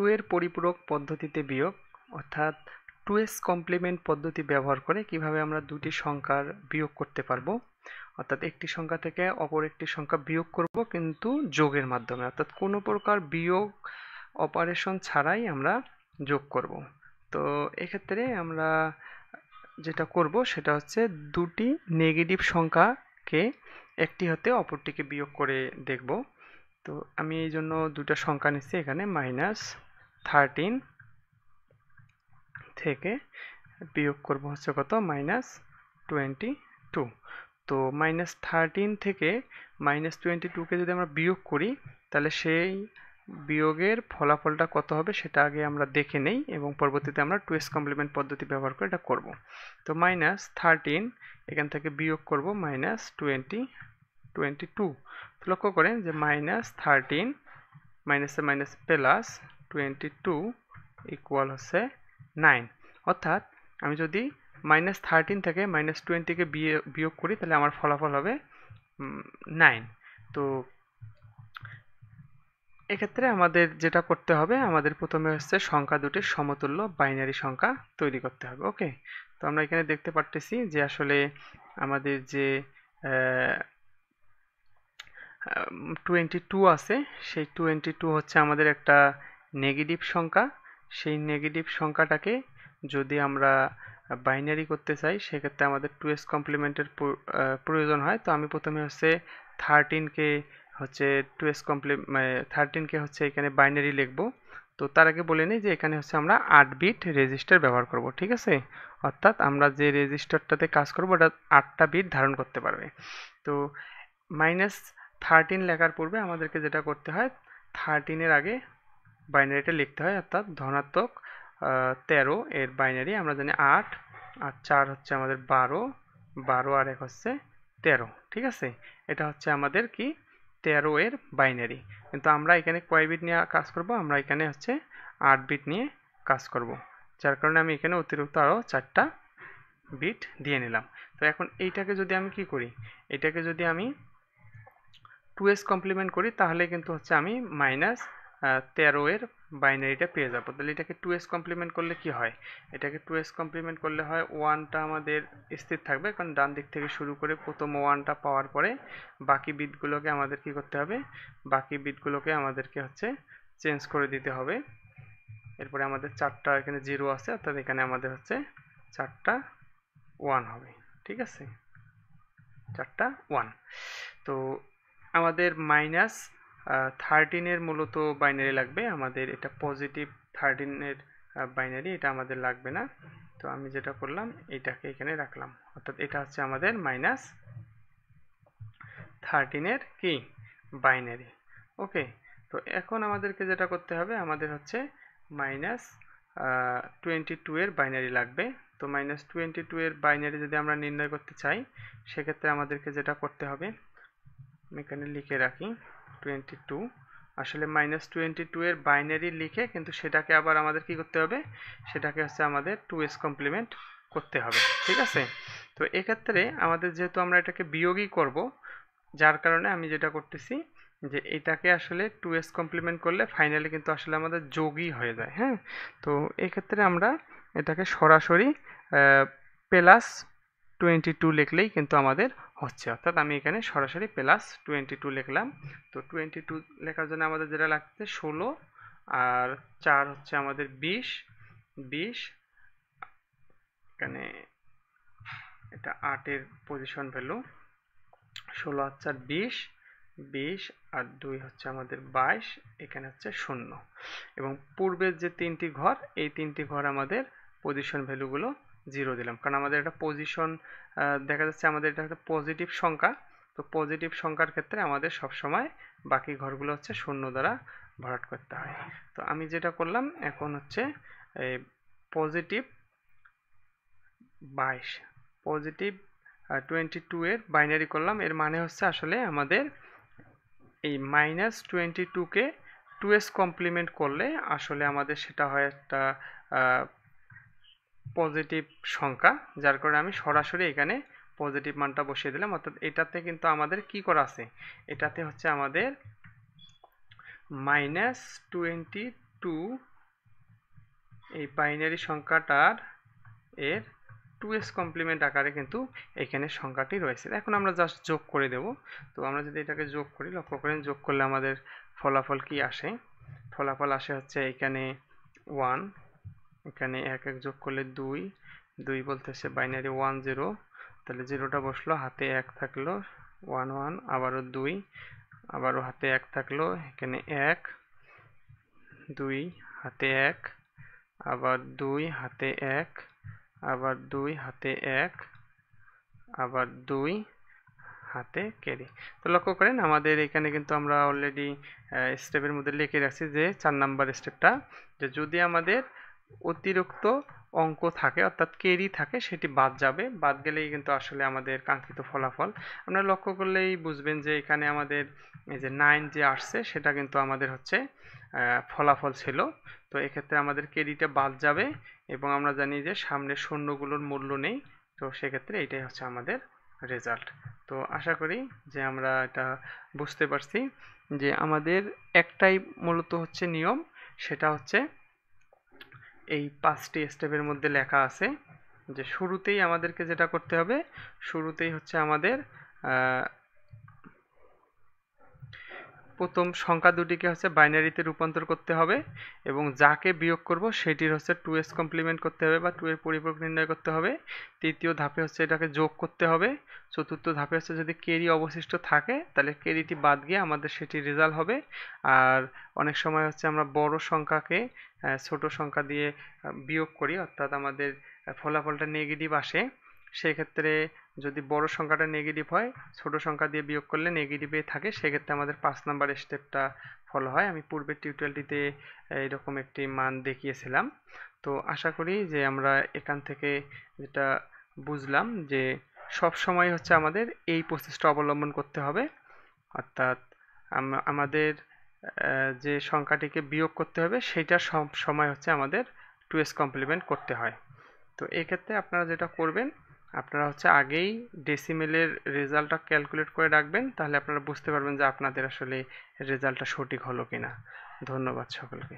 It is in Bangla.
টু এর পরিপূরক পদ্ধতিতে বিয়োগ অর্থাৎ টু এস কমপ্লিমেন্ট পদ্ধতি ব্যবহার করে কিভাবে আমরা দুটি সংখ্যার বিয়োগ করতে পারবো অর্থাৎ একটি সংখ্যা থেকে অপর একটি সংখ্যা বিয়োগ করব কিন্তু যোগের মাধ্যমে অর্থাৎ কোনো প্রকার বিয়োগ অপারেশন ছাড়াই আমরা যোগ করব তো এক্ষেত্রে আমরা যেটা করব সেটা হচ্ছে দুটি নেগেটিভ সংখ্যাকে একটি হতে অপরটিকে বিয়োগ করে দেখব তো আমি এই জন্য দুটা সংখ্যা নিচ্ছি এখানে মাইনাস থার্টিন থেকে বিয়োগ করব হচ্ছে কত মাইনাস টোয়েন্টি টু তো মাইনাস থার্টিন থেকে মাইনাস টোয়েন্টি টুকে যদি আমরা বিয়োগ করি তাহলে সেই বিয়োগের ফলাফলটা কত হবে সেটা আগে আমরা দেখে নেই এবং পরবর্তীতে আমরা টু এস কমপ্লিমেন্ট পদ্ধতি ব্যবহার করে এটা করব তো মাইনাস থার্টিন এখান থেকে বিয়োগ করব মাইনাস টোয়েন্টি টোয়েন্টি টু লক্ষ্য করেন যে মাইনাস থার্টিন মাইনাসে minus plus twenty two equal হচ্ছে নাইন অর্থাৎ আমি যদি মাইনাস থার্টিন থেকে মাইনাস টোয়েন্টিকে বিয়ে বিয়োগ করি তাহলে আমার ফলাফল হবে নাইন তো এক্ষেত্রে আমাদের যেটা করতে হবে আমাদের প্রথমে হচ্ছে সংখ্যা দুটির সমতুল্য বাইনারি সংখ্যা তৈরি করতে হবে ওকে তো আমরা এখানে দেখতে পারতেছি যে আসলে আমাদের যে টোয়েন্টি টু আছে সেই টোয়েন্টি টু হচ্ছে আমাদের একটা নেগেটিভ সংখ্যা সেই নেগেটিভ সংখ্যাটাকে যদি আমরা বাইনারি করতে চাই সেক্ষেত্রে আমাদের টু এস কমপ্লিমেন্টের প্রয়োজন হয় তো আমি প্রথমে হচ্ছে থার্টিনকে হচ্ছে টু এস কমপ্লি থার্টিনকে হচ্ছে এখানে বাইনারি লিখব তো তার আগে বলে নিই যে এখানে হচ্ছে আমরা আট বিট রেজিস্টার ব্যবহার করব ঠিক আছে অর্থাৎ আমরা যে রেজিস্টারটাতে কাজ করব ওটা আটটা বিট ধারণ করতে পারবে তো মাইনাস থার্টিন লেখার পূর্বে আমাদেরকে যেটা করতে হয় থার্টিনের আগে বাইনারিটা লিখতে হয় অর্থাৎ ধনাত্মক তেরো এর বাইনারি আমরা জানি আট আর চার হচ্ছে আমাদের বারো বারো আর এক হচ্ছে তেরো ঠিক আছে এটা হচ্ছে আমাদের কি তেরো এর বাইনারি কিন্তু আমরা এখানে কয় বিট নিয়ে কাজ করব আমরা এখানে হচ্ছে আট বিট নিয়ে কাজ করব যার কারণে আমি এখানে অতিরিক্ত আরও চারটা বিট দিয়ে নিলাম তো এখন এইটাকে যদি আমি কি করি এটাকে যদি আমি টু এস কমপ্লিমেন্ট করি তাহলে কিন্তু হচ্ছে আমি মাইনাস তেরো এর বাইনারিটা পেয়ে যাবো তাহলে এটাকে টু এস কমপ্লিমেন্ট করলে কি হয় এটাকে টু এস কমপ্লিমেন্ট করলে হয় ওয়ানটা আমাদের স্থির থাকবে কারণ ডান দিক থেকে শুরু করে প্রথম ওয়ানটা পাওয়ার পরে বাকি বিটগুলোকে আমাদের কি করতে হবে বাকি বিটগুলোকে আমাদেরকে হচ্ছে চেঞ্জ করে দিতে হবে এরপরে আমাদের চারটা এখানে জিরো আছে অর্থাৎ এখানে আমাদের হচ্ছে চারটা ওয়ান হবে ঠিক আছে চারটা ওয়ান তো আমাদের মাইনাস থার্টিনের মূলত বাইনারি লাগবে আমাদের এটা পজিটিভ থার্টিনের বাইনারি এটা আমাদের লাগবে না তো আমি যেটা করলাম এটাকে এখানে রাখলাম অর্থাৎ এটা হচ্ছে আমাদের মাইনাস থার্টিনের কি বাইনারি ওকে তো এখন আমাদেরকে যেটা করতে হবে আমাদের হচ্ছে মাইনাস টোয়েন্টি এর বাইনারি লাগবে তো মাইনাস টোয়েন্টি এর বাইনারি যদি আমরা নির্ণয় করতে চাই সেক্ষেত্রে আমাদেরকে যেটা করতে হবে আমি এখানে লিখে রাখি টোয়েন্টি টু আসলে মাইনাস টোয়েন্টি টু এর বাইনারি লিখে কিন্তু সেটাকে আবার আমাদের কি করতে হবে সেটাকে হচ্ছে আমাদের টু এস কমপ্লিমেন্ট করতে হবে ঠিক আছে তো এক্ষেত্রে আমাদের যেহেতু আমরা এটাকে বিয়োগই করব যার কারণে আমি যেটা করতেছি যে এটাকে আসলে টু এস কমপ্লিমেন্ট করলে ফাইনালি কিন্তু আসলে আমাদের যোগই হয়ে যায় হ্যাঁ তো এক্ষেত্রে আমরা এটাকে সরাসরি প্লাস টোয়েন্টি টু লিখলেই কিন্তু আমাদের হচ্ছে অর্থাৎ আমি এখানে সরাসরি প্লাস টোয়েন্টি টু লিখলাম তো টোয়েন্টি টু লেখার জন্য আমাদের যেটা লাগছে ষোলো আর চার হচ্ছে আমাদের বিশ বিশ এখানে এটা আটের পজিশন ভ্যালু ষোলো আর চার বিশ বিশ আর দুই হচ্ছে আমাদের বাইশ এখানে হচ্ছে শূন্য এবং পূর্বের যে তিনটি ঘর এই তিনটি ঘর আমাদের পজিশন ভ্যালুগুলো জিরো দিলাম কারণ আমাদের একটা পজিশন দেখা যাচ্ছে আমাদের এটা একটা পজিটিভ সংখ্যা তো পজিটিভ সংখ্যার ক্ষেত্রে আমাদের সব সময় বাকি ঘরগুলো হচ্ছে শূন্য দ্বারা ভরাট করতে হয় তো আমি যেটা করলাম এখন হচ্ছে পজিটিভ বাইশ পজিটিভ টোয়েন্টি টু এর বাইনারি করলাম এর মানে হচ্ছে আসলে আমাদের এই মাইনাস টোয়েন্টি টুকে টু এস কমপ্লিমেন্ট করলে আসলে আমাদের সেটা হয় একটা পজিটিভ সংখ্যা যার কারণে আমি সরাসরি এখানে পজিটিভ মানটা বসিয়ে দিলাম অর্থাৎ এটাতে কিন্তু আমাদের কি করা আছে এটাতে হচ্ছে আমাদের মাইনাস টোয়েন্টি টু এই বাইনারি সংখ্যাটার এর টু এস কমপ্লিমেন্ট আকারে কিন্তু এখানে সংখ্যাটি রয়েছে এখন আমরা জাস্ট যোগ করে দেব তো আমরা যদি এটাকে যোগ করি লক্ষ্য করেন যোগ করলে আমাদের ফলাফল কি আসে ফলাফল আসে হচ্ছে এখানে ওয়ান এখানে এক এক যোগ করলে দুই দুই বলতেছে বাইনারি ওয়ান জিরো তাহলে জিরোটা বসলো হাতে এক থাকলো ওয়ান ওয়ান আবারও দুই আবারও হাতে এক থাকলো এখানে এক দুই হাতে এক আবার দুই হাতে এক আবার দুই হাতে এক আবার দুই হাতে ক্যারি তো লক্ষ্য করেন আমাদের এখানে কিন্তু আমরা অলরেডি স্টেপের মধ্যে লিখে রাখছি যে চার নাম্বার স্টেপটা যে যদি আমাদের অতিরিক্ত অঙ্ক থাকে অর্থাৎ কেরি থাকে সেটি বাদ যাবে বাদ গেলেই কিন্তু আসলে আমাদের কাঙ্ক্ষিত ফলাফল আমরা লক্ষ্য করলেই বুঝবেন যে এখানে আমাদের এই যে নাইন যে আসছে সেটা কিন্তু আমাদের হচ্ছে ফলাফল ছিল তো এক্ষেত্রে আমাদের কেরিটা বাদ যাবে এবং আমরা জানি যে সামনে শূন্যগুলোর মূল্য নেই তো সেক্ষেত্রে এটাই হচ্ছে আমাদের রেজাল্ট তো আশা করি যে আমরা এটা বুঝতে পারছি যে আমাদের একটাই মূলত হচ্ছে নিয়ম সেটা হচ্ছে এই পাঁচটি স্টেপের মধ্যে লেখা আছে যে শুরুতেই আমাদেরকে যেটা করতে হবে শুরুতেই হচ্ছে আমাদের প্রথম সংখ্যা দুটিকে হচ্ছে বাইনারিতে রূপান্তর করতে হবে এবং যাকে বিয়োগ করব সেটির হচ্ছে টু এস কমপ্লিমেন্ট করতে হবে বা টু এর পরিপূরক নির্ণয় করতে হবে তৃতীয় ধাপে হচ্ছে এটাকে যোগ করতে হবে চতুর্থ ধাপে হচ্ছে যদি কেরি অবশিষ্ট থাকে তাহলে কেরিটি বাদ গিয়ে আমাদের সেটি রেজাল্ট হবে আর অনেক সময় হচ্ছে আমরা বড় সংখ্যাকে ছোট সংখ্যা দিয়ে বিয়োগ করি অর্থাৎ আমাদের ফলাফলটা নেগেটিভ আসে সেক্ষেত্রে যদি বড় সংখ্যাটা নেগেটিভ হয় ছোট সংখ্যা দিয়ে বিয়োগ করলে নেগেটিভে থাকে সেক্ষেত্রে আমাদের পাঁচ নাম্বার স্টেপটা ফলো হয় আমি পূর্বের টিউটোরিয়ালটিতে এরকম একটি মান দেখিয়েছিলাম তো আশা করি যে আমরা এখান থেকে যেটা বুঝলাম যে সব সময় হচ্ছে আমাদের এই প্রসেসটা অবলম্বন করতে হবে অর্থাৎ আমাদের যে সংখ্যাটিকে বিয়োগ করতে হবে সেইটা সব সময় হচ্ছে আমাদের টু এস কমপ্লিমেন্ট করতে হয় তো এক্ষেত্রে আপনারা যেটা করবেন আপনারা হচ্ছে আগেই ডেসিমেলের রেজাল্টটা ক্যালকুলেট করে রাখবেন তাহলে আপনারা বুঝতে পারবেন যে আপনাদের আসলে রেজাল্টটা সঠিক হলো কিনা ধন্যবাদ সকলকে